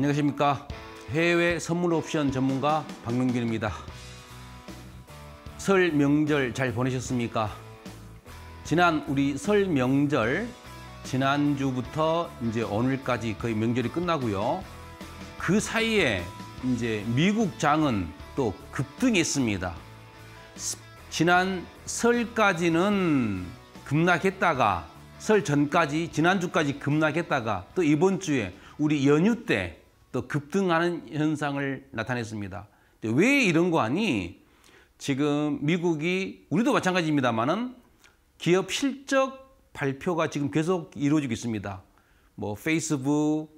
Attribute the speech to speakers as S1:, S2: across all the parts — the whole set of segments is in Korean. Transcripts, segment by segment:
S1: 안녕하십니까. 해외 선물 옵션 전문가 박명균입니다. 설 명절 잘 보내셨습니까? 지난 우리 설 명절 지난주부터 이제 오늘까지 거의 명절이 끝나고요. 그 사이에 이제 미국 장은 또 급등했습니다. 지난 설까지는 급락했다가 설 전까지 지난주까지 급락했다가 또 이번 주에 우리 연휴 때또 급등하는 현상을 나타냈습니다. 왜 이런 거 하니? 지금 미국이 우리도 마찬가지입니다만은 기업 실적 발표가 지금 계속 이루어지고 있습니다. 뭐 페이스북,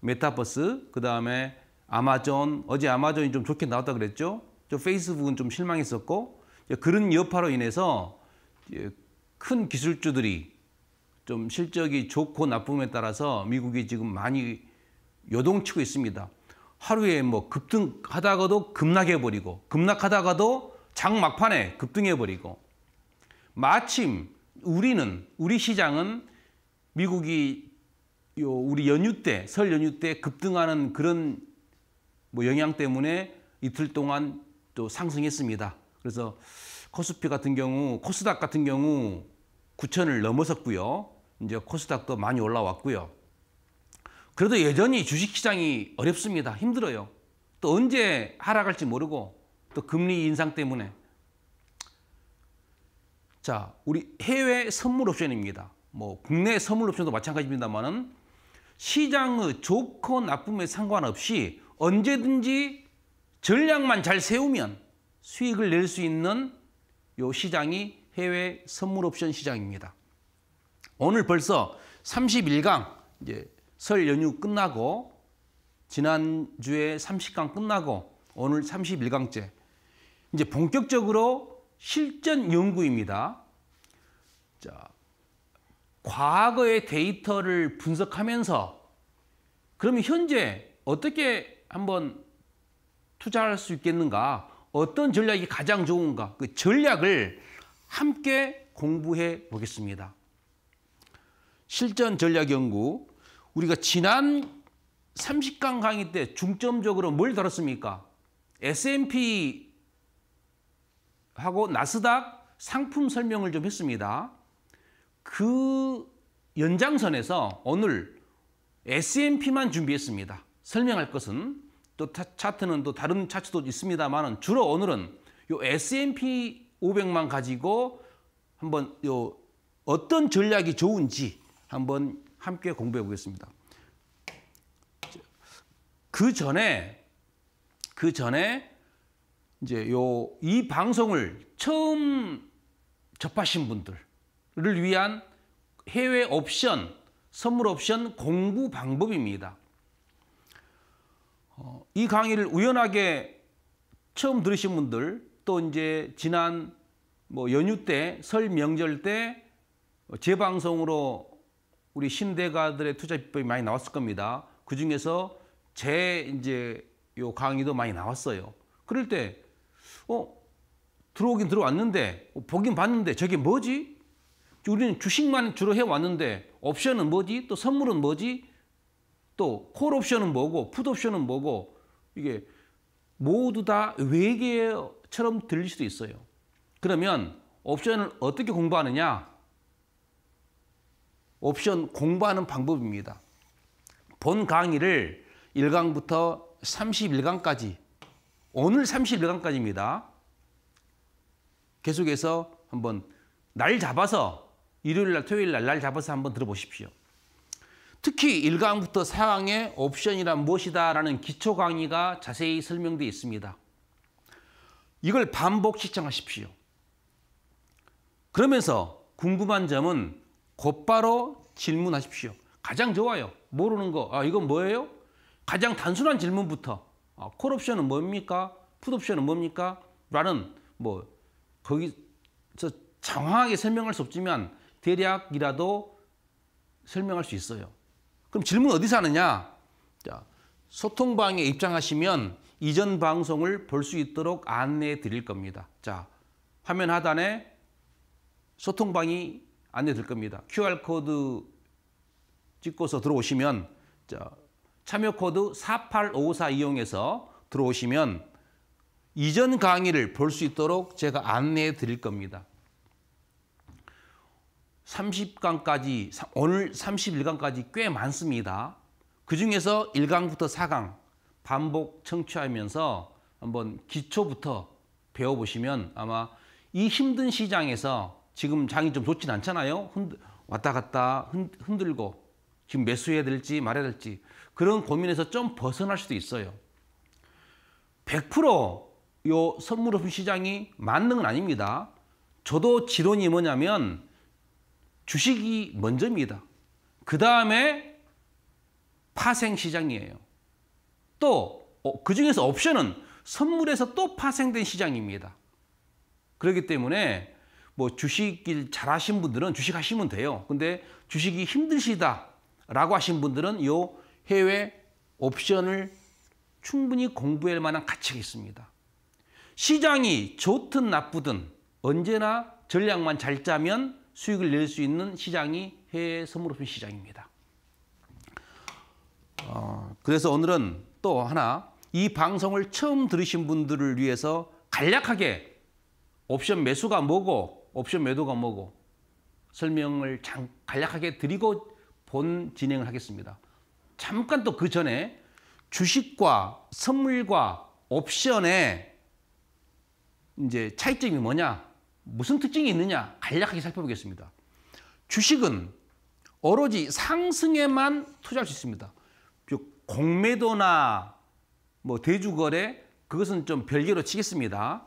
S1: 메타버스, 그 다음에 아마존 어제 아마존이 좀 좋게 나왔다 그랬죠. 저 페이스북은 좀 실망했었고 그런 여파로 인해서 큰 기술주들이 좀 실적이 좋고 나쁨에 따라서 미국이 지금 많이 요동치고 있습니다. 하루에 뭐 급등하다가도 급락해 버리고 급락하다가도 장 막판에 급등해 버리고 마침 우리는 우리 시장은 미국이 요 우리 연휴 때 설 연휴 때 급등하는 그런 뭐 영향 때문에 이틀 동안 또 상승했습니다. 그래서 코스피 같은 경우 코스닥 같은 경우 9천을 넘어섰고요. 이제 코스닥도 많이 올라왔고요. 그래도 여전히 주식시장이 어렵습니다. 힘들어요. 또 언제 하락할지 모르고 또 금리 인상 때문에 자 우리 해외 선물 옵션입니다. 뭐 국내 선물 옵션도 마찬가지입니다만은 시장의 좋고 나쁨에 상관없이 언제든지 전략만 잘 세우면 수익을 낼 수 있는 요 시장이 해외 선물 옵션 시장입니다. 오늘 벌써 31강 이제 설 연휴 끝나고 지난주에 30강 끝나고 오늘 31강째 이제 본격적으로 실전 연구입니다. 자, 과거의 데이터를 분석하면서 그러면 현재 어떻게 한번 투자할 수 있겠는가? 어떤 전략이 가장 좋은가? 그 전략을 함께 공부해 보겠습니다. 실전 전략 연구 우리가 지난 30강 강의 때 중점적으로 뭘들었습니까 S&P하고 나스닥 상품 설명을 좀 했습니다. 그 연장선에서 오늘 S&P만 준비했습니다. 설명할 것은 또 차트는 또 다른 차트도 있습니다만 주로 오늘은 요 S&P 500만 가지고 한번 요 어떤 전략이 좋은지 한번 함께 공부해 보겠습니다. 그 전에 그 전에 이제 요 이 방송을 처음 접하신 분들을 위한 해외 옵션 선물 옵션 공부 방법입니다. 어, 이 강의를 우연하게 처음 들으신 분들 또 이제 지난 뭐 연휴 때 설 명절 때 어, 재방송으로 우리 신대가들의 투자 비법이 많이 나왔을 겁니다. 그 중에서 제 이제 요 강의도 많이 나왔어요. 그럴 때, 어, 들어오긴 들어왔는데, 어, 보긴 봤는데, 저게 뭐지? 우리는 주식만 주로 해왔는데, 옵션은 뭐지? 또 선물은 뭐지? 또 콜 옵션은 뭐고, 풋 옵션은 뭐고, 이게 모두 다 외계처럼 들릴 수도 있어요. 그러면 옵션을 어떻게 공부하느냐? 옵션 공부하는 방법입니다. 본 강의를 1강부터 31강까지 오늘 31강까지입니다. 계속해서 한번 날 잡아서 일요일 날 토요일 날 날 잡아서 한번 들어보십시오. 특히 1강부터 4강의 옵션이란 무엇이다라는 기초 강의가 자세히 설명되어 있습니다. 이걸 반복 시청하십시오. 그러면서 궁금한 점은 곧바로 질문하십시오. 가장 좋아요. 모르는 거. 아, 이건 뭐예요? 가장 단순한 질문부터. 아, 콜옵션은 뭡니까? 풋옵션은 뭡니까? 라는 뭐 거기서 정확하게 설명할 수 없지만 대략이라도 설명할 수 있어요. 그럼 질문 어디서 하느냐? 자, 소통방에 입장하시면 이전 방송을 볼 수 있도록 안내해 드릴 겁니다. 자, 화면 하단에 소통방이 안내될 겁니다. QR코드 찍고서 들어오시면 참여 코드 48554 이용해서 들어오시면 이전 강의를 볼 수 있도록 제가 안내해 드릴 겁니다. 30강까지 오늘 31강까지 꽤 많습니다. 그중에서 1강부터 4강 반복 청취하면서 한번 기초부터 배워보시면 아마 이 힘든 시장에서 지금 장이 좀 좋진 않잖아요. 흔, 왔다 갔다 흔, 흔들고 지금 매수해야 될지 말아야 될지 그런 고민에서 좀 벗어날 수도 있어요. 100%요 선물업 시장이 맞는 건 아닙니다. 저도 지론이 뭐냐면 주식이 먼저입니다. 그 다음에 파생 시장이에요. 또 어, 그중에서 옵션은 선물에서 또 파생된 시장입니다. 그렇기 때문에 뭐 주식을 잘 하신 분들은 주식 하시면 돼요. 근데 주식이 힘드시다라고 하신 분들은 요 해외 옵션을 충분히 공부할 만한 가치가 있습니다. 시장이 좋든 나쁘든 언제나 전략만 잘 짜면 수익을 낼 수 있는 시장이 해외 선물옵션 시장입니다. 어, 그래서 오늘은 또 하나 이 방송을 처음 들으신 분들을 위해서 간략하게 옵션 매수가 뭐고 옵션 매도가 뭐고 설명을 장, 간략하게 드리고 본 진행을 하겠습니다. 잠깐 또 그 전에 주식과 선물과 옵션의 이제 차이점이 뭐냐, 무슨 특징이 있느냐 간략하게 살펴보겠습니다. 주식은 오로지 상승에만 투자할 수 있습니다. 공매도나 뭐 대주거래 그것은 좀 별개로 치겠습니다.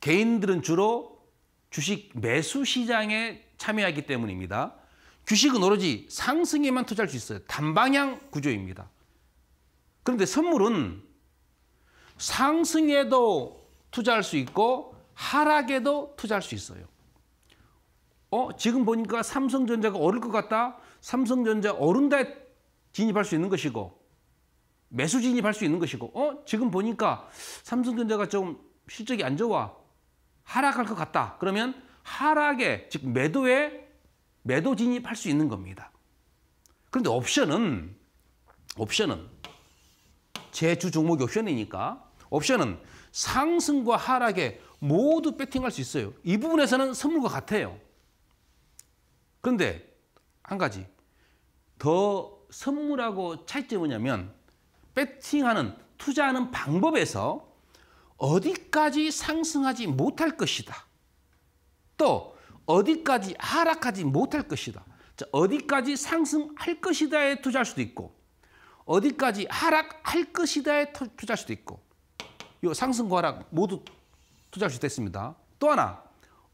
S1: 개인들은 주로 주식 매수 시장에 참여하기 때문입니다. 주식은 오로지 상승에만 투자할 수 있어요. 단방향 구조입니다. 그런데 선물은 상승에도 투자할 수 있고 하락에도 투자할 수 있어요. 어, 지금 보니까 삼성전자가 오를 것 같다. 삼성전자 오른다에 진입할 수 있는 것이고 매수 진입할 수 있는 것이고 어, 지금 보니까 삼성전자가 좀 실적이 안 좋아. 하락할 것 같다. 그러면 하락에 즉 매도에 매도 진입할 수 있는 겁니다. 그런데 옵션은 옵션은 제 주 종목이 옵션이니까 옵션은 상승과 하락에 모두 배팅할 수 있어요. 이 부분에서는 선물과 같아요. 그런데 한 가지 더 선물하고 차이점이 뭐냐면 배팅하는 투자하는 방법에서 어디까지 상승하지 못할 것이다. 또 어디까지 하락하지 못할 것이다. 자, 어디까지 상승할 것이다에 투자할 수도 있고 어디까지 하락할 것이다에 투자할 수도 있고 요 상승과 하락 모두 투자할 수 있습니다. 또 하나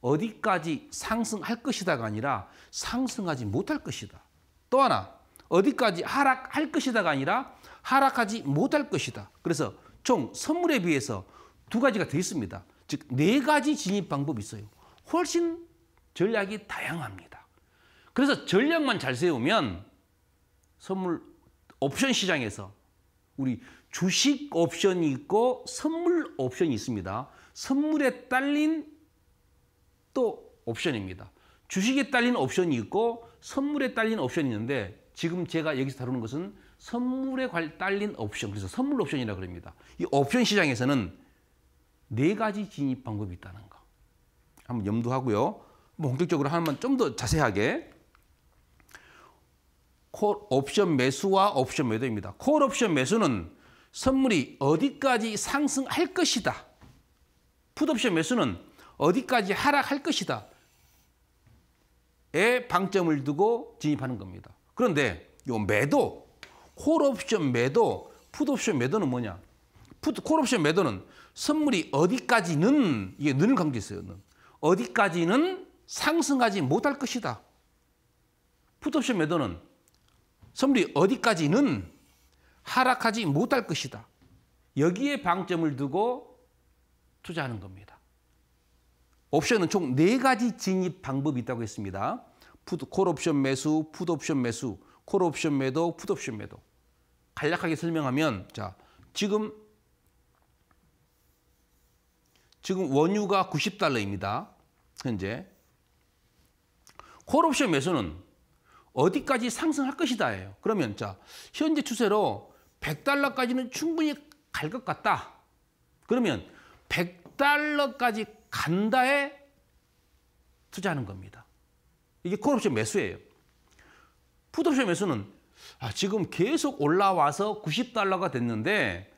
S1: 어디까지 상승할 것이다가 아니라 상승하지 못할 것이다. 또 하나 어디까지 하락할 것이다가 아니라 하락하지 못할 것이다. 그래서 총 선물에 비해서 두 가지가 더 있습니다. 즉, 네 가지 진입 방법이 있어요. 훨씬 전략이 다양합니다. 그래서 전략만 잘 세우면 선물 옵션 시장에서 우리 주식 옵션이 있고 선물 옵션이 있습니다. 선물에 딸린 또 옵션입니다. 주식에 딸린 옵션이 있고 선물에 딸린 옵션이 있는데 지금 제가 여기서 다루는 것은 선물에 딸린 옵션, 그래서 선물 옵션이라 그럽니다. 이 옵션 시장에서는 네 가지 진입 방법이 있다는 거. 한번 염두하고요. 본격적으로 하나좀더 자세하게. 콜 옵션 매수와 옵션 매도입니다. 콜 옵션 매수는 선물이 어디까지 상승할 것이다. 풋 옵션 매수는 어디까지 하락할 것이다. 에 방점을 두고 진입하는 겁니다. 그런데 요 매도, 콜 옵션 매도, 풋 옵션 매도는 뭐냐? 푸드 콜옵션 매도는 선물이 어디까지는 이게 는 관계 했어요 는. 어디까지는 상승하지 못할 것이다. 푸드옵션 매도는 선물이 어디까지는 하락하지 못할 것이다. 여기에 방점을 두고 투자하는 겁니다. 옵션은 총 네가지 진입 방법이 있다고 했습니다. 푸드, 콜옵션 매수, 푸드옵션 매수, 콜옵션 매도, 푸드옵션 매도. 간략하게 설명하면 자 지금 지금 원유가 90달러입니다. 현재. 콜옵션 매수는 어디까지 상승할 것이다예요. 그러면 자 현재 추세로 100달러까지는 충분히 갈 것 같다. 그러면 100달러까지 간다에 투자하는 겁니다. 이게 콜옵션 매수예요. 푸드옵션 매수는 아, 지금 계속 올라와서 90달러가 됐는데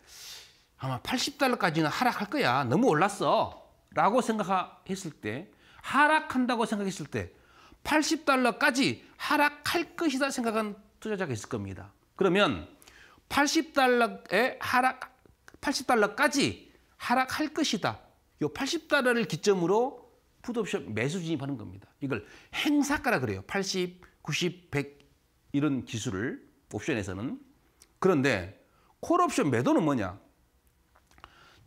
S1: 아마 80달러까지는 하락할 거야. 너무 올랐어. 라고 생각했을 때 하락한다고 생각했을 때 80달러까지 하락할 것이다 생각한 투자자가 있을 겁니다. 그러면 80달러에 하락 80달러까지 하락할 것이다. 요 80달러를 기점으로 푸드옵션 매수 진입하는 겁니다. 이걸 행사가라 그래요. 80, 90, 100 이런 기술을 옵션에서는 그런데 콜옵션 매도는 뭐냐?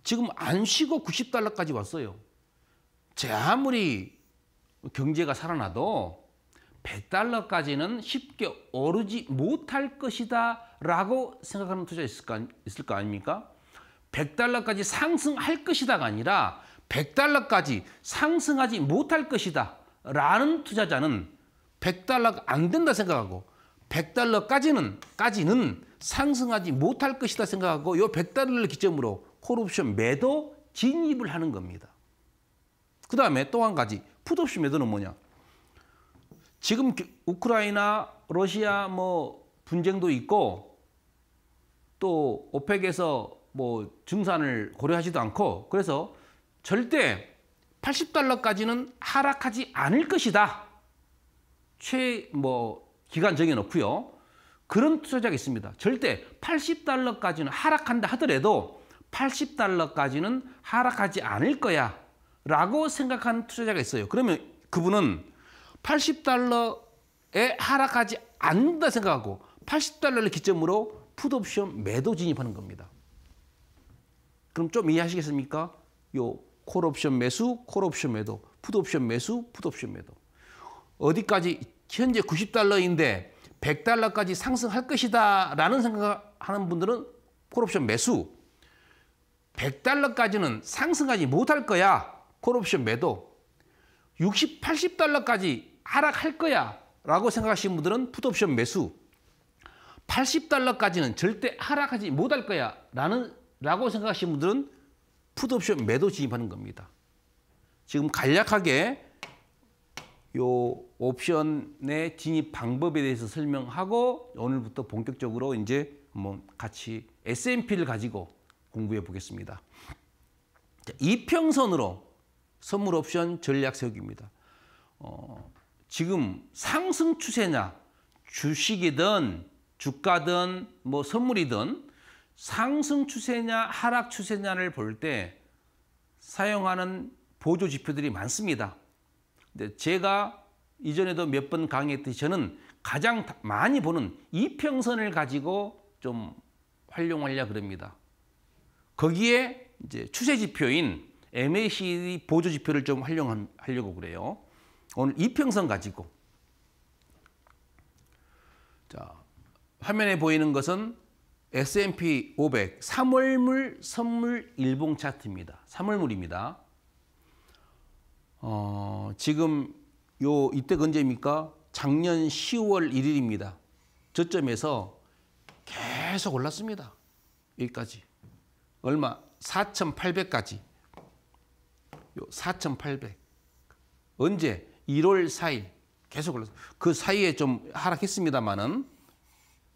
S1: 지금 안 쉬고 90달러까지 왔어요. 제 아무리 경제가 살아나도 100달러까지는 쉽게 오르지 못할 것이다 라고 생각하는 투자 있을 거, 있을 거 아닙니까? 100달러까지 상승할 것이다가 아니라 100달러까지 상승하지 못할 것이다 라는 투자자는 100달러가 안 된다 생각하고 100달러까지는 까지는 상승하지 못할 것이다 생각하고 요 100달러를 기점으로 콜옵션 매도 진입을 하는 겁니다. 그 다음에 또 한 가지 풋옵션 매도는 뭐냐? 지금 우크라이나, 러시아 뭐 분쟁도 있고 또 오펙에서 뭐 증산을 고려하지도 않고 그래서 절대 80달러까지는 하락하지 않을 것이다. 최 뭐 기간 정해놓고요. 그런 투자자가 있습니다. 절대 80달러까지는 하락한다 하더라도 80달러까지는 하락하지 않을 거야 라고 생각한 투자자가 있어요. 그러면 그분은 80달러에 하락하지 않는다 생각하고 80달러를 기점으로 푸드옵션 매도 진입하는 겁니다. 그럼 좀 이해하시겠습니까? 요 콜옵션 매수, 콜옵션 매도, 푸드옵션 매수, 푸드옵션 매도. 어디까지 현재 90달러인데 100달러까지 상승할 것이다 라는 생각하는 분들은 콜옵션 매수, 100달러까지는 상승하지 못할 거야. 콜옵션 매도. 60, 80달러까지 하락할 거야. 라고 생각하시는 분들은 풋옵션 매수. 80달러까지는 절대 하락하지 못할 거야. 라는, 라고 생각하시는 분들은 풋옵션 매도 진입하는 겁니다. 지금 간략하게 요 옵션의 진입 방법에 대해서 설명하고 오늘부터 본격적으로 이제 한 같이 S&P를 가지고 공부해 보겠습니다. 이평선으로 선물 옵션 전략 세우기입니다. 어, 지금 상승 추세냐 주식이든 주가든 뭐 선물이든 상승 추세냐 하락 추세냐를 볼 때 사용하는 보조 지표들이 많습니다. 근데 제가 이전에도 몇 번 강의했듯이 저는 가장 많이 보는 이평선을 가지고 좀 활용하려 그럽니다. 거기에 이제 추세 지표인 MACD 보조 지표를 좀 활용하려고 그래요. 오늘 이평선 가지고 자 화면에 보이는 것은 S&P 500 3월물 선물 일봉 차트입니다. 3월물입니다. 어, 지금 요 이때 언제입니까? 작년 10월 1일입니다. 저점에서 계속 올랐습니다. 여기까지. 얼마? 4,800까지. 요 4,800. 언제? 1월 4일. 계속 올랐어요. 그 사이에 좀 하락했습니다만은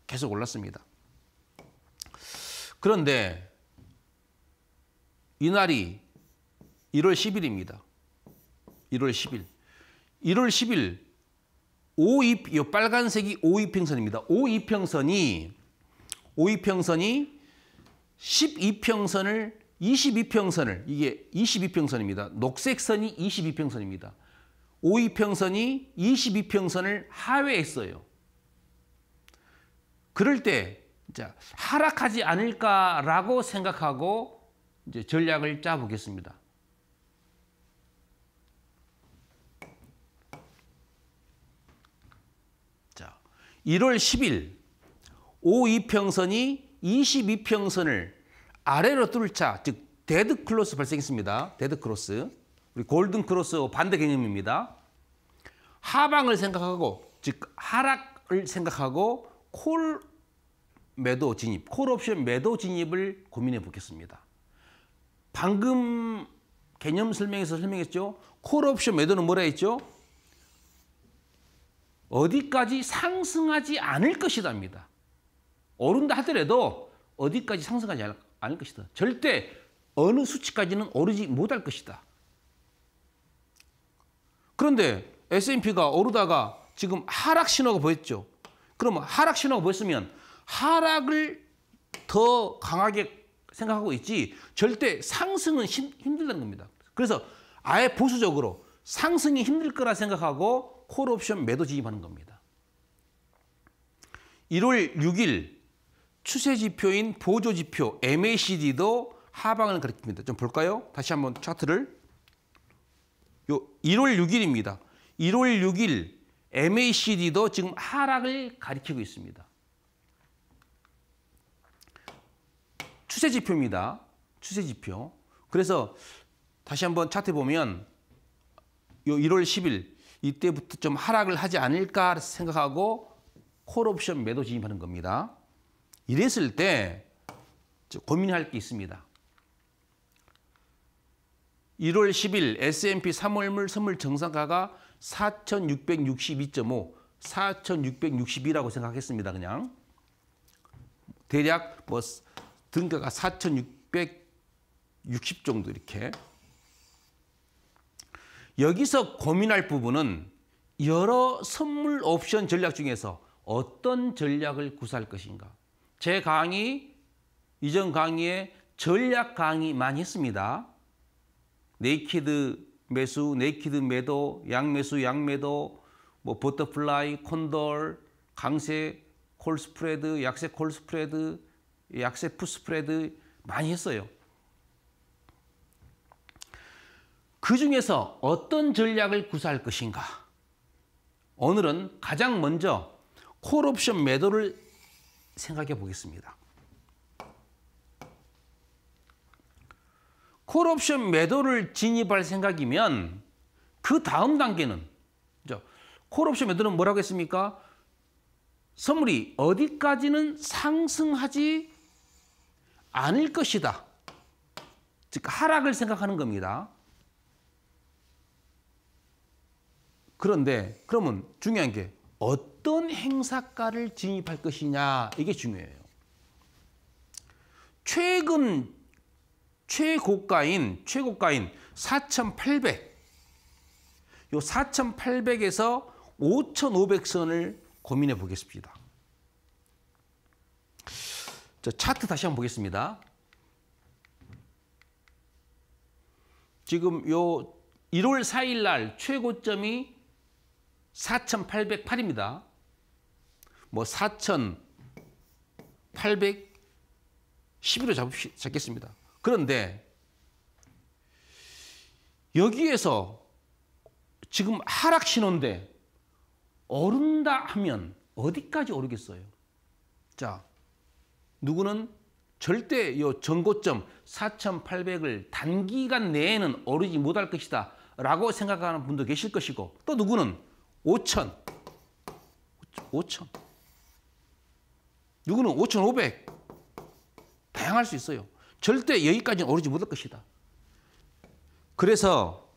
S1: 계속 올랐습니다. 그런데 이날이 1월 10일입니다. 1월 10일. 1월 10일 오입 이 빨간색이 오입평선입니다. 오입평선이 오입평선이 12평선을 22평선을 이게 22평선입니다. 녹색선이 22평선입니다. 52평선이 22평선을 하회했어요. 그럴 때 하락하지 않을까라고 생각하고 이제 전략을 짜보겠습니다. 자, 1월 10일 52평선이 22평선을 아래로 뚫자, 즉 데드 크로스 발생했습니다. 데드 크로스. 우리 골든 크로스 반대 개념입니다. 하방을 생각하고 즉 하락을 생각하고 콜 매도 진입, 콜 옵션 매도 진입을 고민해 보겠습니다. 방금 개념 설명에서 설명했죠. 콜 옵션 매도는 뭐라 했죠? 어디까지 상승하지 않을 것이다니다 오른다 하더라도 어디까지 상승하지 않을 것이다. 절대 어느 수치까지는 오르지 못할 것이다. 그런데 S&P가 오르다가 지금 하락 신호가 보였죠. 그러면 하락 신호가 보였으면 하락을 더 강하게 생각하고 있지 절대 상승은 힘, 힘들다는 겁니다. 그래서 아예 보수적으로 상승이 힘들 거라 생각하고 콜옵션 매도 진입하는 겁니다. 1월 6일 추세 지표인 보조 지표 MACD도 하방을 그립니다. 좀 볼까요? 다시 한번 차트를. 요 1월 6일입니다. 1월 6일 MACD도 지금 하락을 가리키고 있습니다. 추세 지표입니다. 추세 지표. 그래서 다시 한번 차트 보면 요 1월 10일 이때부터 좀 하락을 하지 않을까 생각하고 콜옵션 매도 진입하는 겁니다. 이랬을 때 고민할 게 있습니다. 1월 10일 S&P 3월물 선물 정상가가 4,662.5, 4,662라고 생각했습니다. 그냥 대략 뭐 등가가 4,660 정도 이렇게 여기서 고민할 부분은 여러 선물 옵션 전략 중에서 어떤 전략을 구사할 것인가 제 강의, 이전 강의에 전략 강의 많이 했습니다. 네이키드 매수, 네이키드 매도, 양매수, 양매도, 뭐 버터플라이, 콘돌, 강세 콜스프레드, 약세 콜스프레드, 약세 푸스프레드 많이 했어요. 그 중에서 어떤 전략을 구사할 것인가? 오늘은 가장 먼저 콜옵션 매도를 생각해 보겠습니다. 콜옵션 매도를 진입할 생각이면 그 다음 단계는 콜옵션 매도는 뭐라고 했습니까? 선물이 어디까지는 상승하지 않을 것이다. 즉 하락을 생각하는 겁니다. 그런데 그러면 중요한 게 어떤 행사가를 진입할 것이냐 이게 중요해요. 최근 최고가인 최고가인 4,800. 요 4,800에서 5,500선을 고민해 보겠습니다. 자, 차트 다시 한번 보겠습니다. 지금 요 1월 4일 날 최고점이 4,808입니다. 뭐 4,810으로 잡겠습니다 그런데 여기에서 지금 하락 신호인데 오른다 하면 어디까지 오르겠어요? 자, 누구는 절대 이 전고점 4,800을 단기간 내에는 오르지 못할 것이다 라고 생각하는 분도 계실 것이고 또 누구는 5천. 5천. 누구는 5,500. 다양할 수 있어요. 절대 여기까지는 오르지 못할 것이다. 그래서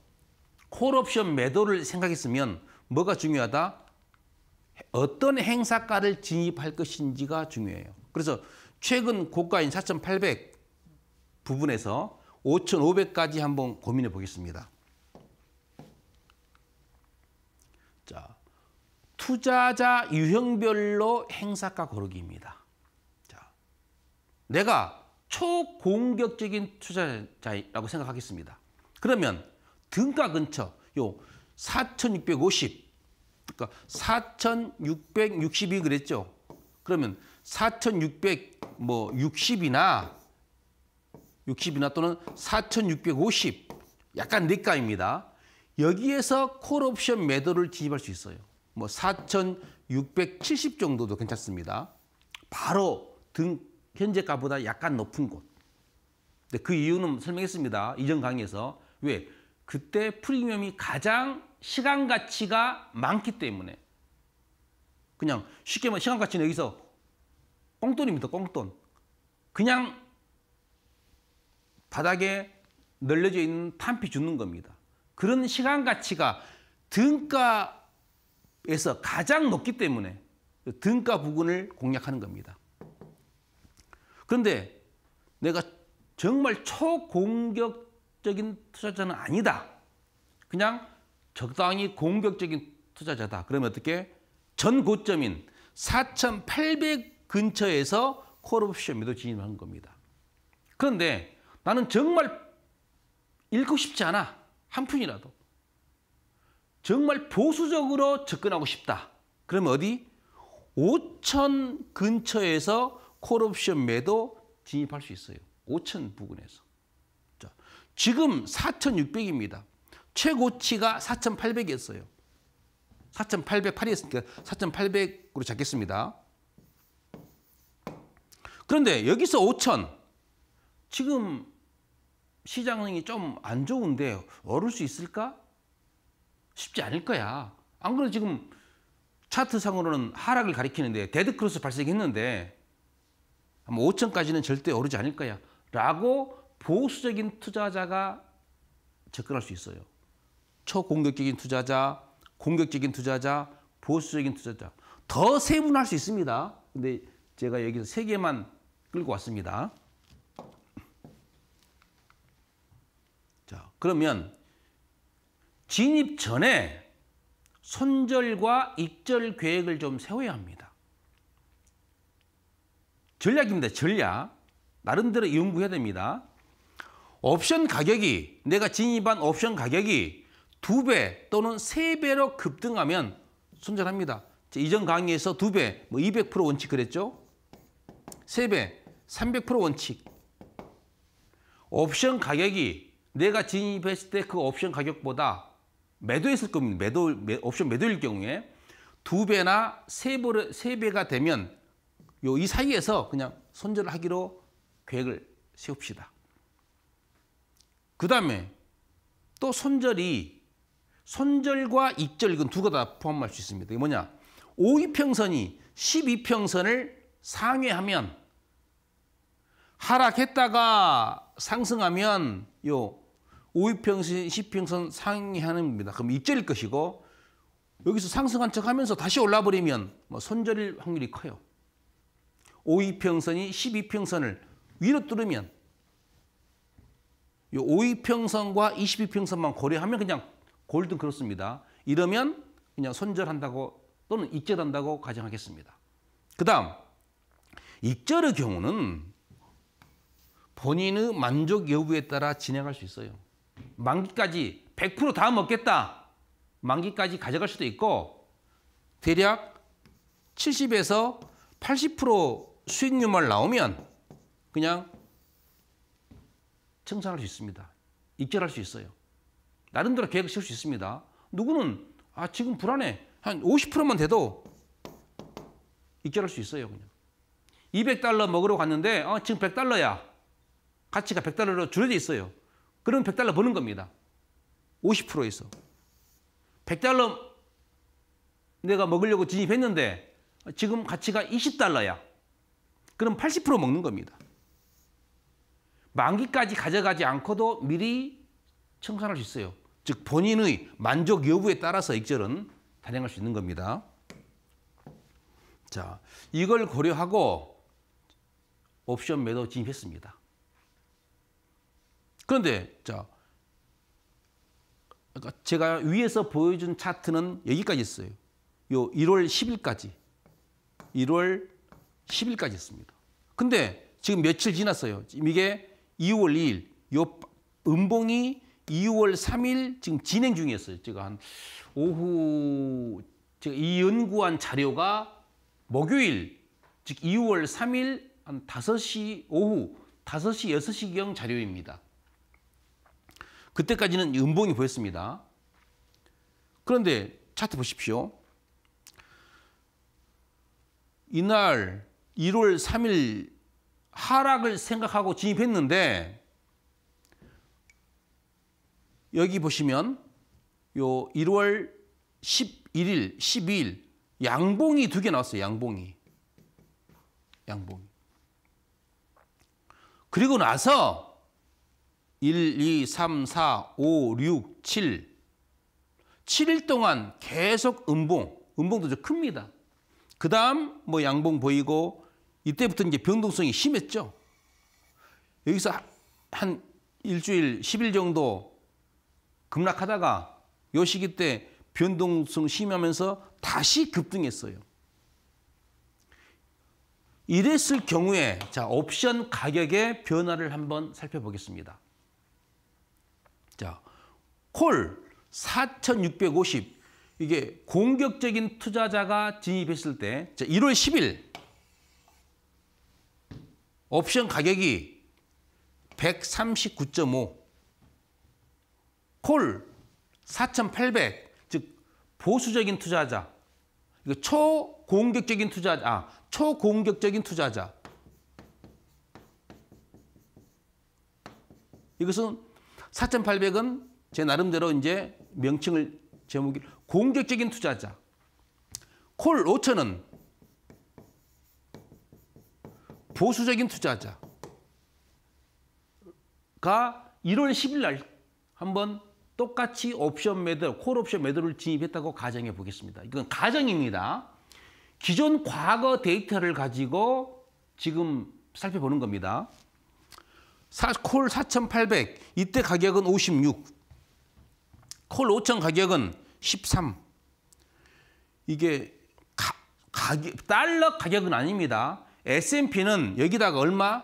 S1: 콜옵션 매도를 생각했으면 뭐가 중요하다? 어떤 행사가를 진입할 것인지가 중요해요. 그래서 최근 고가인 4,800 부분에서 5,500까지 한번 고민해 보겠습니다. 자, 투자자 유형별로 행사가 고르기입니다. 자, 내가 초공격적인 투자자라고 생각하겠습니다. 그러면 등가 근처 요 4,650, 그러니까 4 6 6 0 그랬죠. 그러면 4 6 60이나 60이나 또는 4,650 약간 내가입니다. 여기에서 콜옵션 매도를 진입할 수 있어요. 뭐 4,670 정도도 괜찮습니다. 바로 등 현재 가보다 약간 높은 곳. 근데 그 이유는 설명했습니다. 이전 강의에서. 왜? 그때 프리미엄이 가장 시간 가치가 많기 때문에 그냥 쉽게 말해 시간 가치는 여기서 꽁돈입니다. 꽁돈. 그냥 바닥에 널려져 있는 탄피 주는 겁니다. 그런 시간 가치가 등가에서 가장 높기 때문에 등가 부근을 공략하는 겁니다. 그런데 내가 정말 초공격적인 투자자는 아니다. 그냥 적당히 공격적인 투자자다. 그러면 어떻게? 전 고점인 4,800 근처에서 콜옵션 매도 진입하는 겁니다. 그런데 나는 정말 읽고 싶지 않아. 한 푼이라도 정말 보수적으로 접근하고 싶다. 그러 어디? 5천 근처에서 콜옵션 매도 진입할 수 있어요. 5천 부근에서. 자, 지금 4,600입니다. 최고치가 4,800이었어요. 4,808이었으니까 4,800으로 잡겠습니다. 그런데 여기서 5천 지금 시장이 좀 안 좋은데 오를 수 있을까? 쉽지 않을 거야. 안 그래도 지금 차트상으로는 하락을 가리키는데 데드크로스 발생했는데 5천까지는 절대 오르지 않을 거야. 라고 보수적인 투자자가 접근할 수 있어요. 초공격적인 투자자, 공격적인 투자자, 보수적인 투자자. 더 세분할 수 있습니다. 근데 제가 여기서 세 개만 끌고 왔습니다. 자, 그러면 진입 전에 손절과 입절 계획을 좀 세워야 합니다. 전략입니다. 전략. 나름대로 연구해야 됩니다. 옵션 가격이 내가 진입한 옵션 가격이 두 배 또는 세 배로 급등하면 손절합니다. 이전 강의에서 두 배, 뭐200% 원칙 그랬죠? 세 배, 300% 원칙. 옵션 가격이 내가 진입했을 때 그 옵션 가격보다 매도했을 겁니다. 매도, 옵션 매도일 경우에 두 배나 세, 배, 세 배가 되면 요 이 사이에서 그냥 손절 하기로 계획을 세웁시다. 그 다음에 또 손절이 손절과 입절 이건 두개다 포함할 수 있습니다. 이게 뭐냐? 52평선이 12평선을 상회하면 하락했다가 상승하면 요 5위평선, 10평선 상향입니다. 그럼 이절일 것이고 여기서 상승한 척 하면서 다시 올라버리면 뭐 손절일 확률이 커요. 5위평선이 12평선을 위로 뚫으면 이 5위평선과 22평선만 고려하면 그냥 골든 그렇습니다. 이러면 그냥 손절한다고 또는 익절한다고 가정하겠습니다. 그 다음 익절의 경우는 본인의 만족 여부에 따라 진행할 수 있어요. 만기까지 100%다 먹겠다. 만기까지 가져갈 수도 있고 대략 70에서 80% 수익률만 나오면 그냥 청산할 수 있습니다. 입절할 수 있어요. 나름대로 계획을 세울 수 있습니다. 누구는 아 지금 불안해. 한 50%만 돼도 입절할 수 있어요. 그냥 200달러 먹으러 갔는데 어, 지금 100달러야. 가치가 100달러로 줄어져 있어요. 그럼 100달러 버는 겁니다. 50%에서. 100달러 내가 먹으려고 진입했는데 지금 가치가 20달러야. 그럼 80% 먹는 겁니다. 만기까지 가져가지 않고도 미리 청산할 수 있어요. 즉 본인의 만족 여부에 따라서 익절은 단행할 수 있는 겁니다. 자, 이걸 고려하고 옵션 매도 진입했습니다. 그런데 자 그러니까 제가 위에서 보여준 차트는 여기까지 있어요. 요 1월 10일까지. 1월 10일까지 있습니다. 근데 지금 며칠 지났어요. 지금 이게 2월 2일, 요 음봉이 2월 3일 지금 진행 중이었어요. 제가 한 오후 제가 이 연구한 자료가 목요일, 즉 2월 3일 한 5시 오후 5시 6시경 자료입니다. 그때까지는 음봉이 보였습니다. 그런데 차트 보십시오. 이날 1월 3일 하락을 생각하고 진입했는데 여기 보시면 요 1월 11일, 12일 양봉이 두 개 나왔어요. 양봉이. 양봉 그리고 나서 1, 2, 3, 4, 5, 6, 7. 7일 동안 계속 음봉, 음봉도 좀 큽니다. 그 다음 뭐 양봉 보이고 이때부터 이제 변동성이 심했죠. 여기서 한 일주일, 10일 정도 급락하다가 요 시기 때 변동성 심하면서 다시 급등했어요. 이랬을 경우에 자 옵션 가격의 변화를 한번 살펴보겠습니다. 자, 콜4,650 이게 공격적인 투자자가 진입했을 때 자, 1월 10일 옵션 가격이 139.5 콜 4,800, 즉 보수적인 투자자, 이거 초공격적인 투자자, 아, 초공격적인 투자자. 이것은 4,800은 제 나름대로 이제 명칭을 제목이 공격적인 투자자. 콜 5천은 보수적인 투자자가 1월 10일 날 한번 똑같이 옵션 매도, 콜 옵션 매도를 진입했다고 가정해 보겠습니다. 이건 가정입니다. 기존 과거 데이터를 가지고 지금 살펴보는 겁니다. 콜 4,800. 이때 가격은 56. 콜 5,000 가격은 13. 이게 가, 가격, 달러 가격은 아닙니다. S&P는 여기다가 얼마?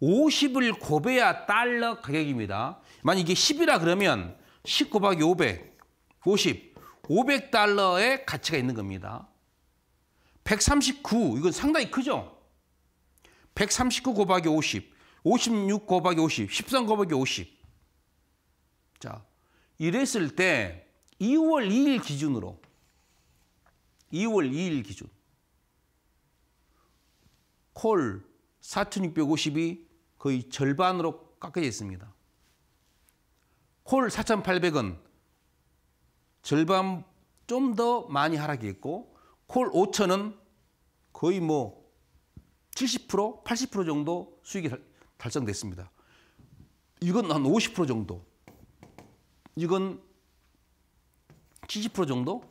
S1: 50을 곱해야 달러 가격입니다. 만약 에 10이라 그러면 10 곱하기 500, 50, 500달러의 가치가 있는 겁니다. 139, 이건 상당히 크죠? 139 곱하기 50, 56 곱하기 50, 13 곱하기 50. 자, 이랬을 때 2월 2일 기준으로 2월 2일 기준 콜 4,650이 거의 절반으로 깎여 있습니다. 콜 4,800은 절반 좀 더 많이 하락했고 콜 5,000은 거의 뭐 70%, 80% 정도 수익이 달성됐습니다. 이건 한 50% 정도. 이건 70% 정도?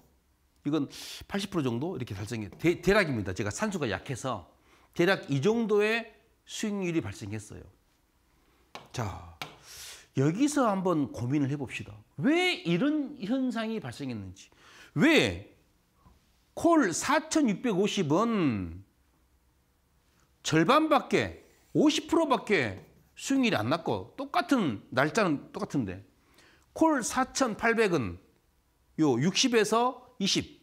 S1: 이건 80% 정도 이렇게 달성해 대, 대략입니다. 제가 산수가 약해서 대략 이 정도의 수익률이 발생했어요. 자, 여기서 한번 고민을 해봅시다. 왜 이런 현상이 발생했는지. 왜 콜4 6 5 0원 절반밖에 50%밖에 수익률이 안 났고 똑같은 날짜는 똑같은데 콜 4,800은 요 60에서 20.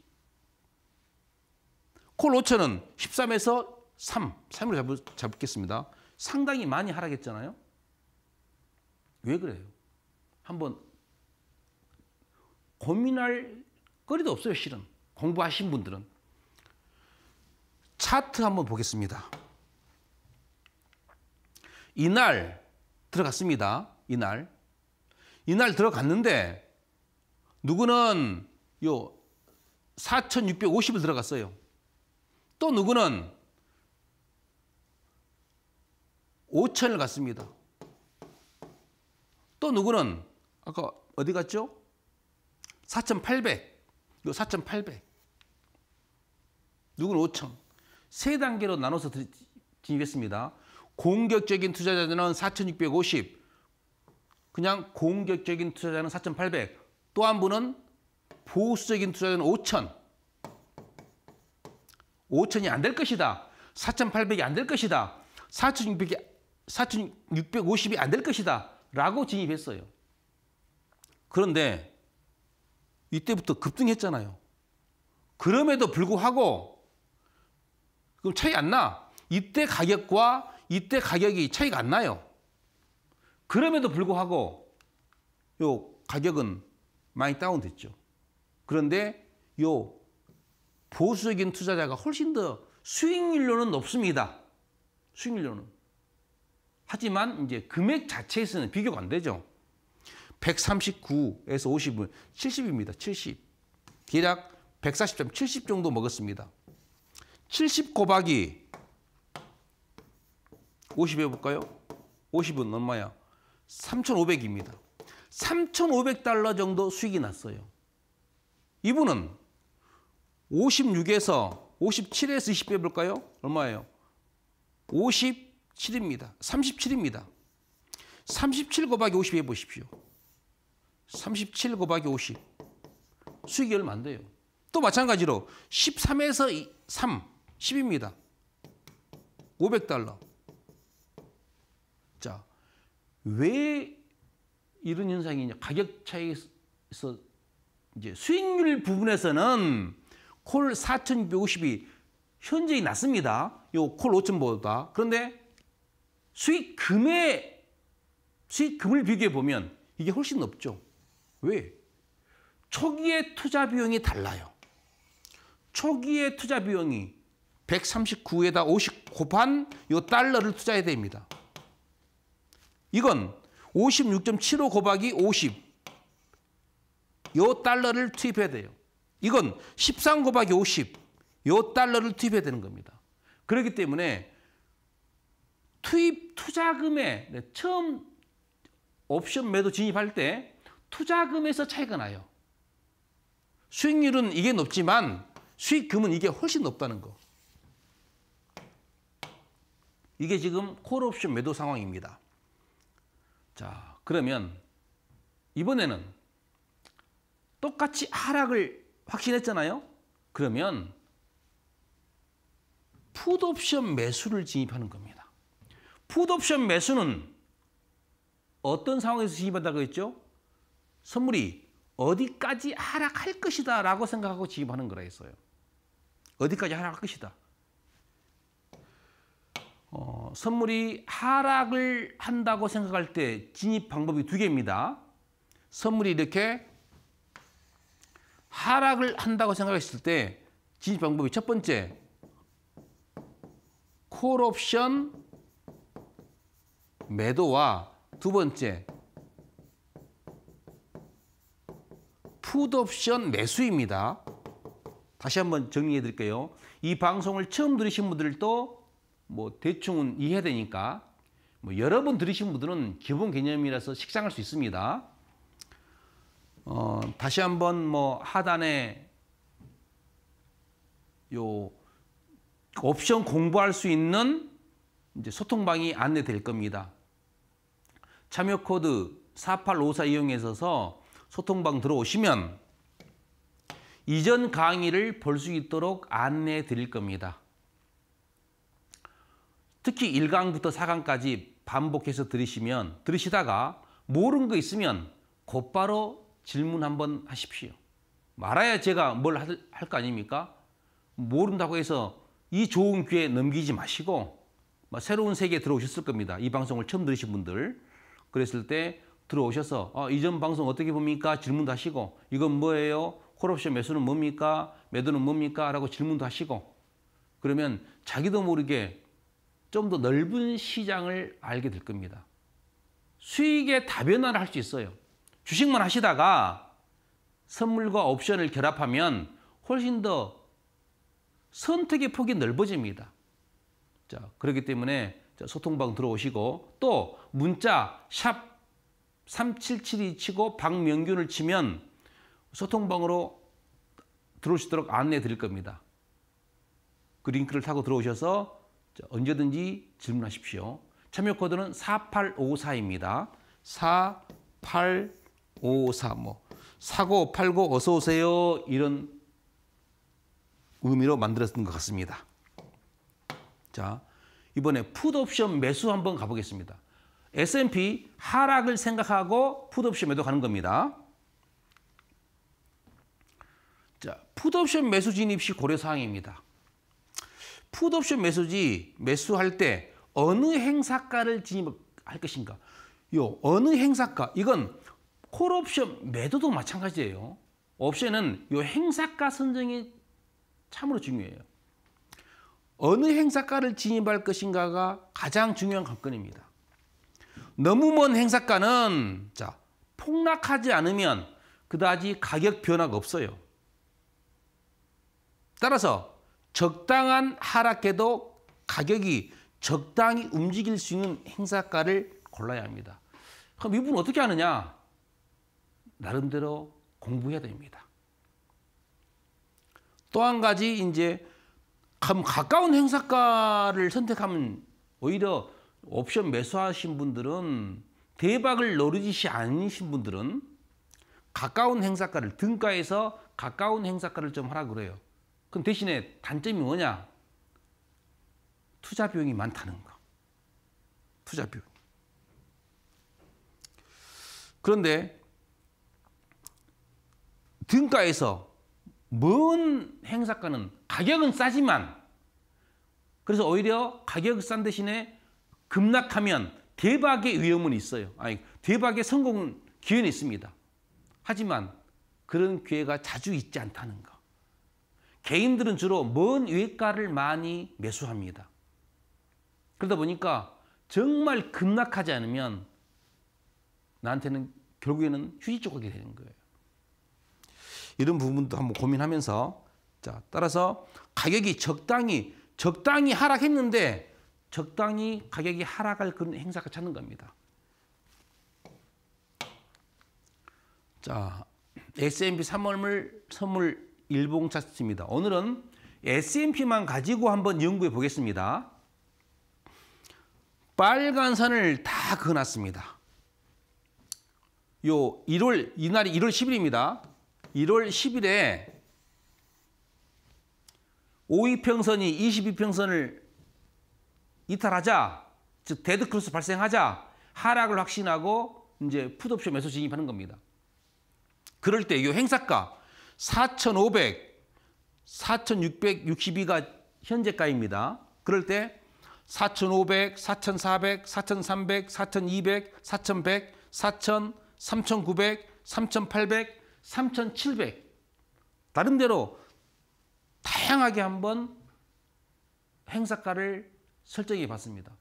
S1: 콜 5,000은 13에서 3, 3으로 잡, 잡겠습니다. 상당히 많이 하락했잖아요. 왜 그래요? 한번 고민할 거리도 없어요, 실은. 공부하신 분들은. 차트 한번 보겠습니다. 이날 들어갔습니다. 이날. 이날 들어갔는데 누구는 요 4,650을 들어갔어요. 또 누구는 5천을 갔습니다. 또 누구는 아까 어디 갔죠? 4,800. 요 4,800. 누구는 5천. 세 단계로 나눠서 드리겠습니다. 공격적인 투자자들은 4,650, 그냥 공격적인 투자자는 4,800, 또 한 분은 보수적인 투자자는 5,000, 5,000이 안 될 것이다. 4,800이 안 될 것이다. 4 6 5 0이안 될 것이다. 라고 진입했어요. 그런데 이때부터 급등했잖아요. 그럼에도 불구하고 그럼 차이 안 나. 이때 가격과 이때 가격이 차이가 안 나요. 그럼에도 불구하고 요 가격은 많이 다운됐죠. 그런데 요 보수적인 투자자가 훨씬 더 수익률로는 높습니다. 수익률로는. 하지만 이제 금액 자체에서는 비교가 안 되죠. 139에서 50은 70입니다. 70. 대략 140.70 정도 먹었습니다. 70 곱하기 50 해볼까요? 50은 얼마야? 3,500입니다. 3,500달러 정도 수익이 났어요. 이분은 56에서 57에서 20 빼볼까요? 얼마예요? 57입니다. 37입니다. 37 곱하기 50 해보십시오. 37 곱하기 50. 수익이 얼마 안 돼요. 또 마찬가지로 13에서 3, 10입니다. 500달러. 자, 왜 이런 현상이 냐 가격 차이에서 이제 수익률 부분에서는 콜 4,250이 현저히 낮습니다. 요콜 5,000보다. 그런데 수익금의 수익금을 비교해 보면 이게 훨씬 높죠. 왜? 초기의 투자 비용이 달라요. 초기의 투자 비용이 139에다 50 곱한 요 달러를 투자해야 됩니다. 이건 56.75 곱하기 50. 요 달러를 투입해야 돼요. 이건 13 곱하기 50. 요 달러를 투입해야 되는 겁니다. 그렇기 때문에 투입 투자금에 네, 처음 옵션 매도 진입할 때 투자금에서 차이가 나요. 수익률은 이게 높지만 수익금은 이게 훨씬 높다는 거. 이게 지금 콜옵션 매도 상황입니다. 자, 그러면 이번에는 똑같이 하락을 확신했잖아요. 그러면 풋옵션 매수를 진입하는 겁니다. 풋옵션 매수는 어떤 상황에서 진입한다고 했죠? 선물이 어디까지 하락할 것이다 라고 생각하고 진입하는 거라 했어요. 어디까지 하락할 것이다. 어, 선물이 하락을 한다고 생각할 때 진입 방법이 두 개입니다. 선물이 이렇게 하락을 한다고 생각했을 때 진입 방법이 첫 번째 콜옵션 매도와 두 번째 푸드옵션 매수입니다. 다시 한번 정리해 드릴게요. 이 방송을 처음 들으신 분들도 뭐 대충은 이해되니까 뭐 여러 번 들으신 분들은 기본 개념이라서 식상할 수 있습니다. 어, 다시 한번 뭐 하단에 요 옵션 공부할 수 있는 이제 소통방이 안내될 겁니다. 참여 코드 4854 이용해서 소통방 들어오시면 이전 강의를 볼 수 있도록 안내 드릴 겁니다. 특히 1강부터 4강까지 반복해서 들으시면 들으시다가 모르는 거 있으면 곧바로 질문 한번 하십시오. 말아야 제가 뭘 할 거 아닙니까? 모른다고 해서 이 좋은 기회 넘기지 마시고 뭐 새로운 세계에 들어오셨을 겁니다. 이 방송을 처음 들으신 분들 그랬을 때 들어오셔서 어, 이전 방송 어떻게 봅니까? 질문도 하시고 이건 뭐예요? 콜옵션 매수는 뭡니까? 매도는 뭡니까? 라고 질문도 하시고 그러면 자기도 모르게 좀더 넓은 시장을 알게 될 겁니다. 수익의 다변화를 할 수 있어요. 주식만 하시다가 선물과 옵션을 결합하면 훨씬 더 선택의 폭이 넓어집니다. 자, 그렇기 때문에 소통방 들어오시고 또 문자 샵3772 치고 박명균을 치면 소통방으로 들어오시도록 안내 드릴 겁니다. 그 링크를 타고 들어오셔서 언제든지 질문하십시오. 참여 코드는 4 8 5 4입니다4 8 5 4뭐 사고 팔고 어서 오세요 이런 의미로 만들었던 것 같습니다. 자 이번에 푸 옵션 매수 한번 가보겠습니다. S&P 하락을 생각하고 푸 옵션 매도 가는 겁니다. 자푸 옵션 매수 진입 시 고려 사항입니다. 푸드옵션 매수지 매수할 때 어느 행사가를 진입할 것인가. 요 어느 행사가 이건 콜옵션 매도도 마찬가지예요. 옵션은 요 행사가 선정이 참으로 중요해요. 어느 행사가를 진입할 것인가가 가장 중요한 관건입니다. 너무 먼 행사가는 자 폭락하지 않으면 그다지 가격 변화가 없어요. 따라서 적당한 하락해도 가격이 적당히 움직일 수 있는 행사가를 골라야 합니다. 그럼 이분 어떻게 하느냐? 나름대로 공부해야 됩니다. 또 한 가지 이제 가까운 행사가를 선택하면 오히려 옵션 매수하신 분들은 대박을 노르짓이 아신 분들은 가까운 행사가를 등가에서 가까운 행사가를 좀 하라 그래요. 그럼 대신에 단점이 뭐냐? 투자 비용이 많다는 거. 투자 비용. 그런데 등가에서 먼 행사가는 가격은 싸지만 그래서 오히려 가격 싼 대신에 급락하면 대박의 위험은 있어요. 아니 대박의 성공 기회는 있습니다. 하지만 그런 기회가 자주 있지 않다는 거. 개인들은 주로 먼외과를 많이 매수합니다. 그러다 보니까 정말 급락하지 않으면 나한테는 결국에는 휴지 조각이 되는 거예요. 이런 부분도 한번 고민하면서 자 따라서 가격이 적당히 적당히 하락했는데 적당히 가격이 하락할 그런 행사가 찾는 겁니다. 자 S&P 3월물 선물 일봉 차트입니다. 오늘은 S&P만 가지고 한번 연구해 보겠습니다. 빨간 선을 다 그어놨습니다. 요 1월 이날이 1월 10일입니다. 1월 10일에 52평선이 22평선을 이탈하자, 즉 데드크로스 발생하자 하락을 확신하고 이제 푸옵션 매수 진입하는 겁니다. 그럴 때이 행사가 4,500, 4,662가 현재가입니다. 그럴 때 4,500, 4,400, 4,300, 4,200, 4,100, 4,000, 3,900, 3,800, 3,700. 나름대로 다양하게 한번 행사가를 설정해 봤습니다.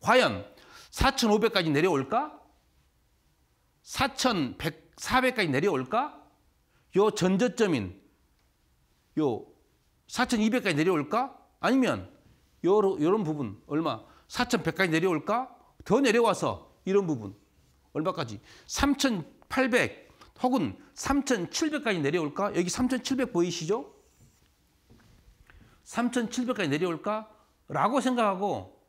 S1: 과연 4,500까지 내려올까? 4,400까지 내려올까? 요 전저점인 요 4,200까지 내려올까? 아니면 요런, 요런 부분 얼마? 4,100까지 내려올까? 더 내려와서 이런 부분 얼마까지? 3,800 혹은 3,700까지 내려올까? 여기 3,700 보이시죠? 3,700까지 내려올까? 라고 생각하고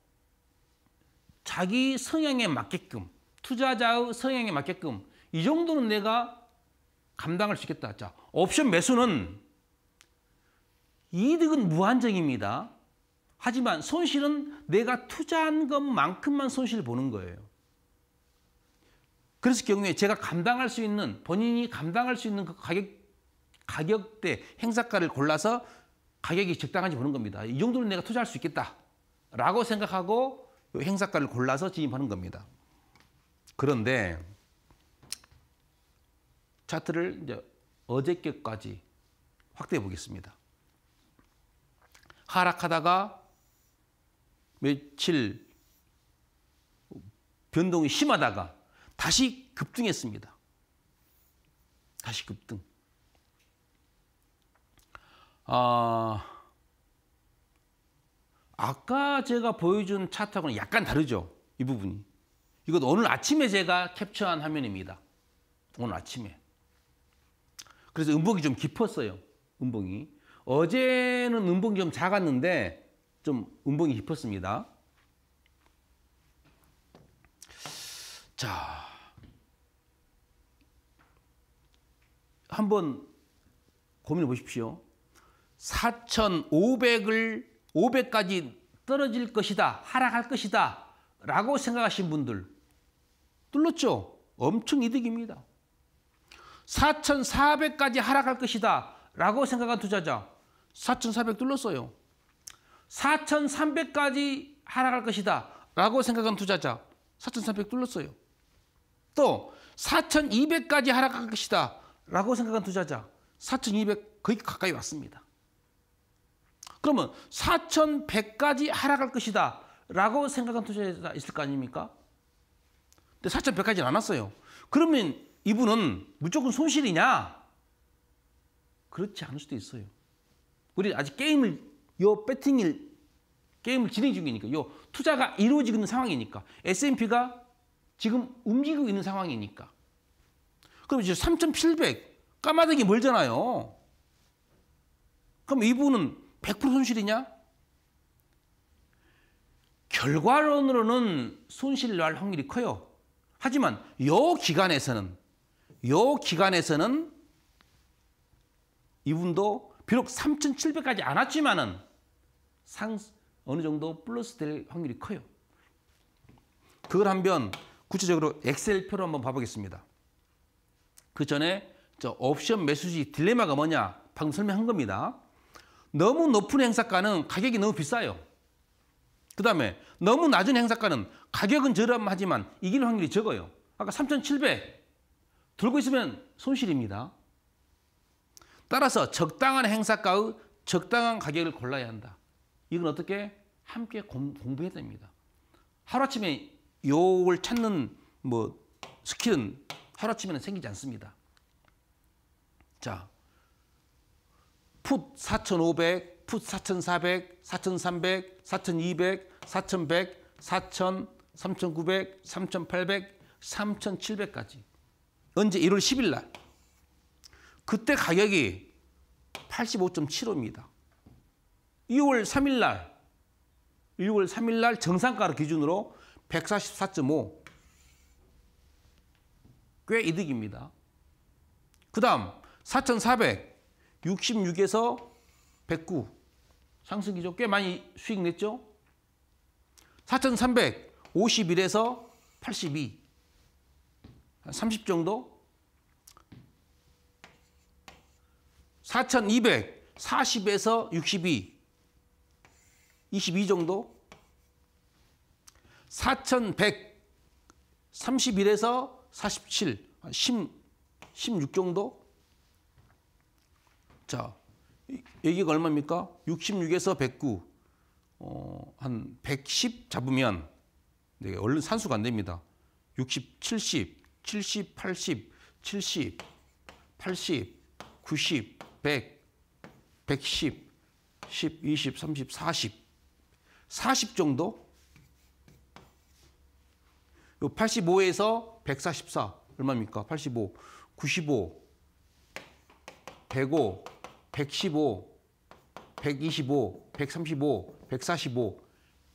S1: 자기 성향에 맞게끔 투자자의 성향에 맞게끔 이 정도는 내가 감당할 수 있겠다. 자, 옵션 매수는 이득은 무한정입니다. 하지만 손실은 내가 투자한 것만큼만 손실을 보는 거예요. 그랬을 경우에 제가 감당할 수 있는 본인이 감당할 수 있는 그 가격 가격대 행사가를 골라서 가격이 적당한지 보는 겁니다. 이 정도는 내가 투자할 수 있겠다라고 생각하고 행사가를 골라서 진입하는 겁니다. 그런데 차트를 이제 어제께까지 확대해 보겠습니다. 하락하다가 며칠 변동이 심하다가 다시 급등했습니다. 다시 급등. 아, 아까 제가 보여준 차트하고는 약간 다르죠. 이 부분이. 이것 오늘 아침에 제가 캡처한 화면입니다. 오늘 아침에. 그래서 음봉이 좀 깊었어요. 음봉이. 어제는 음봉이 좀 작았는데 좀 음봉이 깊었습니다. 자, 한 번 고민해 보십시오. 4,500을 500까지 떨어질 것이다, 하락할 것이다 라고 생각하신 분들 뚫렸죠? 엄청 이득입니다. 4,400까지 하락할 것이다 라고 생각한 투자자 4,400 뚫렸어요. 4,300까지 하락할 것이다 라고 생각한 투자자 4,300 뚫렸어요. 또 4,200까지 하락할 것이다 라고 생각한 투자자 4,200 거의 가까이 왔습니다. 그러면 4,100까지 하락할 것이다 라고 생각한 투자자 있을 거 아닙니까? 근데 4,100까지는 안 왔어요. 그러면 이분은 무조건 손실이냐? 그렇지 않을 수도 있어요. 우리 아직 게임을 요 배팅을 게임을 진행 중이니까 요 투자가 이루어지고 있는 상황이니까 S&P가 지금 움직이고 있는 상황이니까 그럼 이제 3,700 까마득이 멀잖아요. 그럼 이분은 100% 손실이냐? 결과론으로는 손실 날 확률이 커요. 하지만 요 기간에서는 요 기간에서는 이분도 비록 3,700까지 안 왔지만은 상 어느 정도 플러스 될 확률이 커요. 그걸 한번 구체적으로 엑셀표로 한번 봐보겠습니다. 그 전에 저 옵션 매수지 딜레마가 뭐냐 방금 설명한 겁니다. 너무 높은 행사가는 가격이 너무 비싸요. 그 다음에 너무 낮은 행사가는 가격은 저렴하지만 이길 확률이 적어요. 아까 3,700 들고 있으면 손실입니다. 따라서 적당한 행사가의 적당한 가격을 골라야 한다. 이건 어떻게? 함께 공부해야 됩니다. 하루아침에 욕을 찾는 뭐 스킬은 하루아침에는 생기지 않습니다. 자, 풋 4,500, 풋 4,400, 4,300, 4,200, 4,100, 4,000, 3,900, 3,800, 3,700까지 언제 1월 10일 날 그때 가격이 85.75입니다. 2월 3일 날 6월 3일 날 정상가를 기준으로 144.5꽤 이득입니다. 그 다음 4,466에서 109 상승기죠. 꽤 많이 수익 냈죠. 4,351에서 82 30 정도? 4,200, 40에서 62, 22 정도? 4,100, 31에서 47, 10, 16 정도? 자, 여기가 얼마입니까? 66에서 109, 어, 한110 잡으면 네, 얼른 산수가 안 됩니다. 60, 70, 70, 80, 70, 80, 90, 100, 110, 10, 20, 30, 40. 40 정도? 85에서 144 얼마입니까? 85, 95, 105, 115, 125, 135, 145,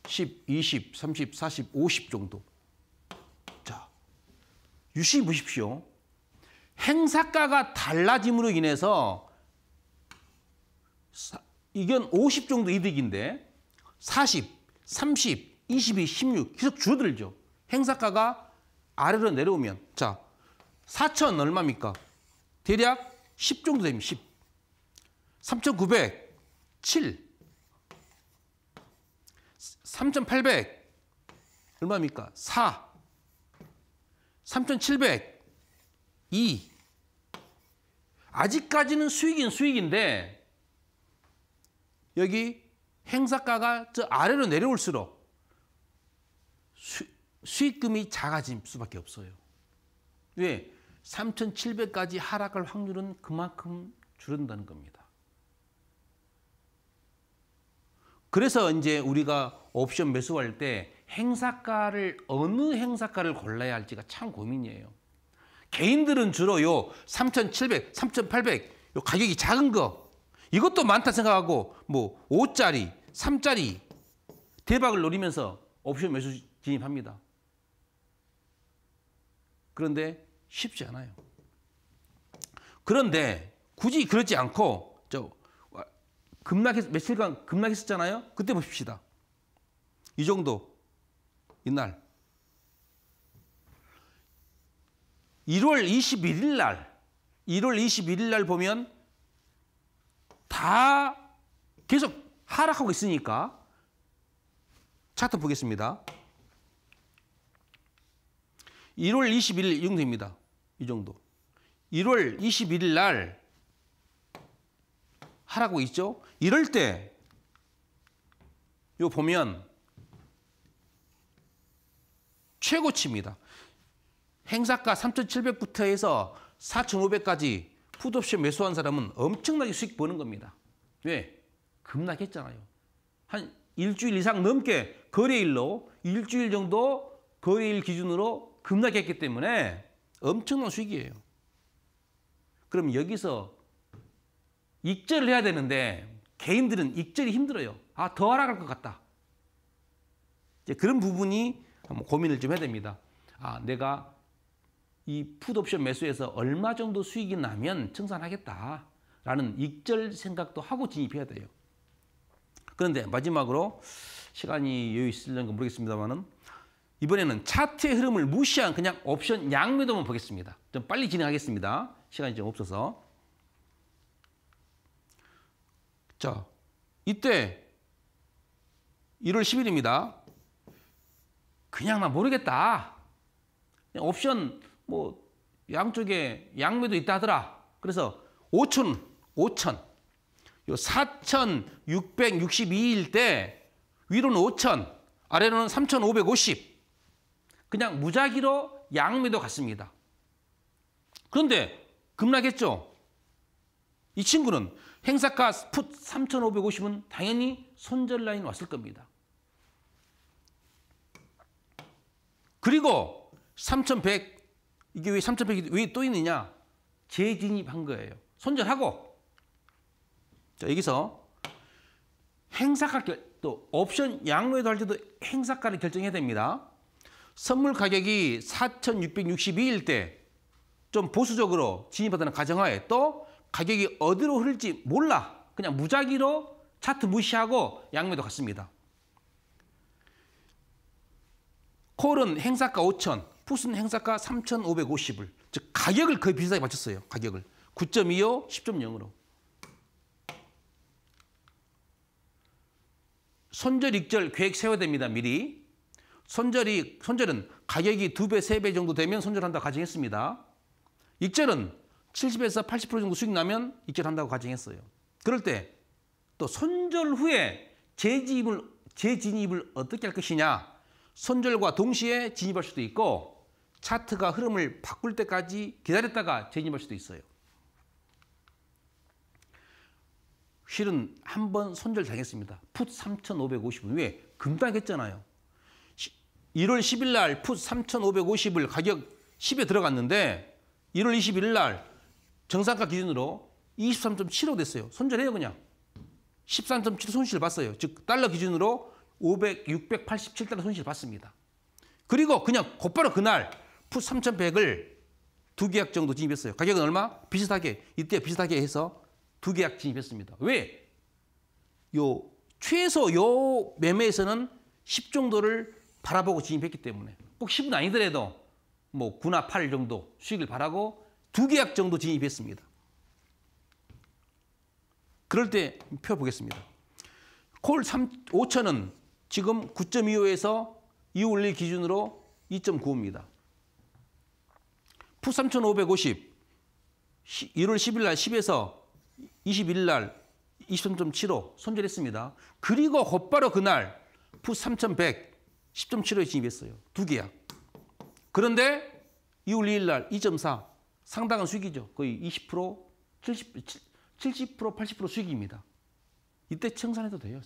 S1: 10, 20, 30, 40, 50 정도. 유심히 보십시오. 행사가가 달라짐으로 인해서 이건 50 정도 이득인데 40, 30, 22, 16 계속 줄어들죠. 행사가가 아래로 내려오면 자 4천 얼마입니까? 대략 10 정도 됩니다. 10. 3,900, 7. 3,800 얼마입니까? 4. 3,700. 2. 아직까지는 수익인 수익인데 여기 행사가가 저 아래로 내려올수록 수, 수익금이 작아질 수밖에 없어요. 왜? 3,700까지 하락할 확률은 그만큼 줄은다는 겁니다. 그래서 이제 우리가 옵션 매수할 때 행사가를 어느 행사가를 골라야 할지가 참 고민이에요. 개인들은 주로 요 3,700, 3,800요 가격이 작은 거 이것도 많다 생각하고 뭐 5짜리, 3짜리 대박을 노리면서 옵션 매수 진입합니다. 그런데 쉽지 않아요. 그런데 굳이 그렇지 않고 저급락해 며칠간 급락했었잖아요. 그때 보시다이 정도 이날 1월 21일 날 1월 21일 날 보면 다 계속 하락하고 있으니까 차트 보겠습니다. 1월 21일 이 정도입니다. 이 정도. 1월 21일 날 하라고 있죠. 이럴 때 요 보면 최고치입니다. 행사가 3,700부터 해서 4,500까지 푸드옵션 매수한 사람은 엄청나게 수익 버는 겁니다. 왜? 급락했잖아요. 한 일주일 이상 넘게 거래일로 일주일 정도 거래일 기준으로 급락했기 때문에 엄청난 수익이에요. 그럼 여기서 익절을 해야 되는데 개인들은 익절이 힘들어요. 아, 더 하락할 것 같다. 이제 그런 부분이 한번 뭐 고민을 좀 해야 됩니다. 아, 내가 이 풋옵션 매수에서 얼마 정도 수익이 나면 청산하겠다라는 익절 생각도 하고 진입해야 돼요. 그런데 마지막으로 시간이 여유 있을는가 모르겠습니다만은 이번에는 차트의 흐름을 무시한 그냥 옵션 양매도만 보겠습니다. 좀 빨리 진행하겠습니다. 시간이 좀 없어서. 자, 이때 1월 10일입니다. 그냥 나 모르겠다. 그냥 옵션 뭐 양쪽에 양매도 있다 하더라. 그래서 5천 5천 요 4,662일 때 위로는 5천 아래로는 3,550 그냥 무작위로 양매도 갔습니다. 그런데 급락했죠. 이 친구는 행사가 풋 3,550은 당연히 손절 라인 왔을 겁니다. 그리고 3,100 이게 왜 3,100이 왜 또 있느냐? 재진입한 거예요. 손절하고 자, 여기서 행사가 결, 또 옵션 양로에도 할 때도 행사가를 결정해야 됩니다. 선물 가격이 4,662일 때 좀 보수적으로 진입하다는 가정하에 또 가격이 어디로 흐를지 몰라 그냥 무작위로 차트 무시하고 양매도 갔습니다. 콜은 행사가 5천, 풋은 행사가 3,550을. 즉 가격을 거의 비슷하게 맞췄어요. 가격을. 9.25, 10.0으로. 손절 익절 계획 세워야 됩니다. 미리. 손절이 손절은 가격이 두 배, 세 배 정도 되면 손절한다 가정했습니다. 익절은 70에서 80% 정도 수익 나면 익절한다고 가정했어요. 그럴 때 또 손절 후에 재진입을 재진입을 어떻게 할 것이냐 손절과 동시에 진입할 수도 있고 차트가 흐름을 바꿀 때까지 기다렸다가 진입할 수도 있어요. 실은 한번 손절당했습니다. 풋3 5 5 0원 왜? 금당했잖아요. 1월 10일 날 풋 3,550을 가격 10에 들어갔는데 1월 21일 날 정상가 기준으로 23.75 됐어요. 손절해요 그냥. 13.7 손실 을 봤어요. 즉 달러 기준으로 500, 687달러 손실 봤습니다. 그리고 그냥 곧바로 그날 풋 3,100을 두 계약 정도 진입했어요. 가격은 얼마? 비슷하게 이때 비슷하게 해서 두 계약 진입했습니다. 왜? 요 최소 요 매매에서는 10 정도를 바라보고 진입했기 때문에 꼭 10은 아니더라도 뭐 9나 8 정도 수익을 바라고 두 계약 정도 진입했습니다. 그럴 때 표 보겠습니다. 콜 5천은 지금 9.25에서 이월일 기준으로 2.9입니다. 푸 3,550, 1월 10일 날 10에서 21일 날 23.75 손절했습니다. 그리고 곧바로 그날 푸 3,100, 10.75에 진입했어요. 두 계약. 그런데 2월 2일 날 2.4, 상당한 수익이죠. 거의 20%, 70%, 70% 80% 수익입니다. 이때 청산해도 돼요,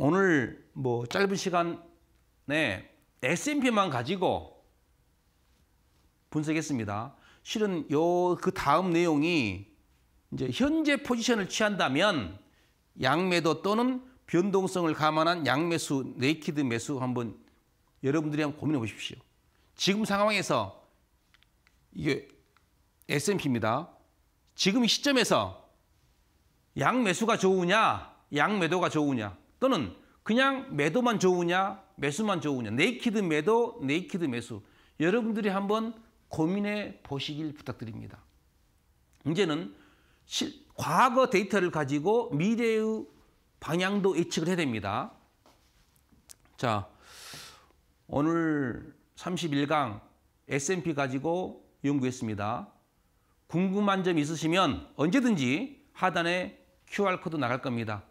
S1: 오늘 뭐 짧은 시간에 S&P만 가지고 분석했습니다. 실은 요 그 다음 내용이 이제 현재 포지션을 취한다면 양매도 또는 변동성을 감안한 양매수, 네이키드 매수 한번 여러분들이 한번 고민해 보십시오. 지금 상황에서 이게 S&P입니다. 지금 시점에서 양매수가 좋으냐, 양매도가 좋으냐 또는 그냥 매도만 좋으냐 매수만 좋으냐 네이키드 매도 네이키드 매수 여러분들이 한번 고민해 보시길 부탁드립니다. 이제는 과거 데이터를 가지고 미래의 방향도 예측을 해야 됩니다. 자, 오늘 31강 S&P 가지고 연구했습니다. 궁금한 점 있으시면 언제든지 하단에 QR코드 나갈 겁니다.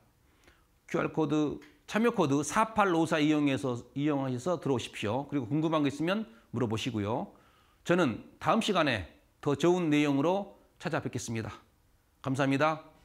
S1: QR코드 참여코드 4 8 5 4 이용해서, 이용하셔서 들어오십시오. 그리고 궁금한 게 있으면 물어보시고요. 저는 다음 시간에 더 좋은 내용으로 찾아뵙겠습니다. 감사합니다.